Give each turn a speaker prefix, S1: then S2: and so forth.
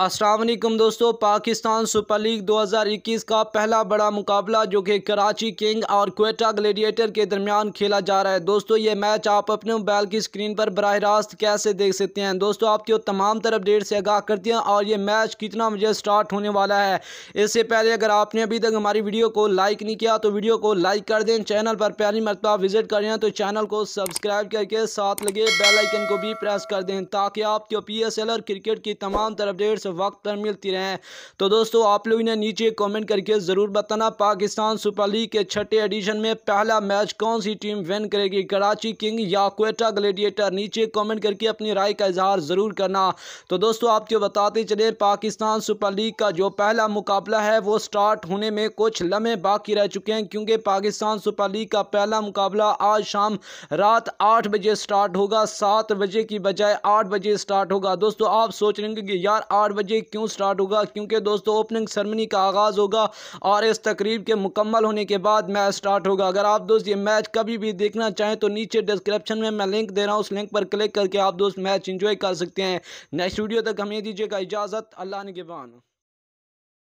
S1: असलम दोस्तों Pakistan super league 2021 का पहला बड़ा मुकाबला जो कि कराची किंग और कोटा ग्लेडिएटर के दरमियान खेला जा रहा है दोस्तों ये मैच आप अपने मोबाइल की स्क्रीन पर बरह रास्त कैसे देख सकते हैं दोस्तों आपकी तमाम तरह अपडेट से आगाह करते हैं और ये मैच कितना बजे स्टार्ट होने वाला है इससे पहले अगर आपने अभी तक हमारी वीडियो को लाइक नहीं किया तो वीडियो को लाइक कर दें चैनल पर पहली मरतबा विजिट कर रहे हैं तो चैनल को सब्सक्राइब करके साथ लगे बेलाइकन को भी प्रेस कर दें ताकि आपके पी एस एल और क्रिकेट की तमाम तरह अपडेट्स वक्त पर मिलती रहें तो दोस्तों आप लोग इन्हें नीचे कमेंट करके ज़रूर बताना पाकिस्तान सुपर लीग के छठे एडिशन में पहला मैच कौन सी टीम विन करेगी कराची किंग या कोयटा ग्लेडिएटर नीचे कमेंट करके अपनी राय का इजहार ज़रूर करना तो दोस्तों आपको बताते चले पाकिस्तान सुपर लीग का जो पहला मुकाबला है वो स्टार्ट होने में कुछ लम्हे बाकी रह चुके हैं क्योंकि पाकिस्तान सुपर लीग का पहला मुकाबला आज शाम रात आठ बजे स्टार्ट होगा सात बजे की बजाय आठ बजे स्टार्ट होगा दोस्तों आप सोच रहे होंगे कि यार आठ चार बजे क्यों स्टार्ट होगा क्योंकि दोस्तों ओपनिंग सरमनी का आगाज़ होगा और इस तकरीब के मुकम्मल होने के बाद मैच स्टार्ट होगा अगर आप दोस्त ये मैच कभी भी देखना चाहें तो नीचे डिस्क्रिप्शन में मैं लिंक दे रहा हूँ उस लिंक पर क्लिक करके आप दोस्त मैच इंजॉय कर सकते हैं नेक्स्ट वीडियो तक हमें दीजिएगा इजाज़त अल्लाह ने के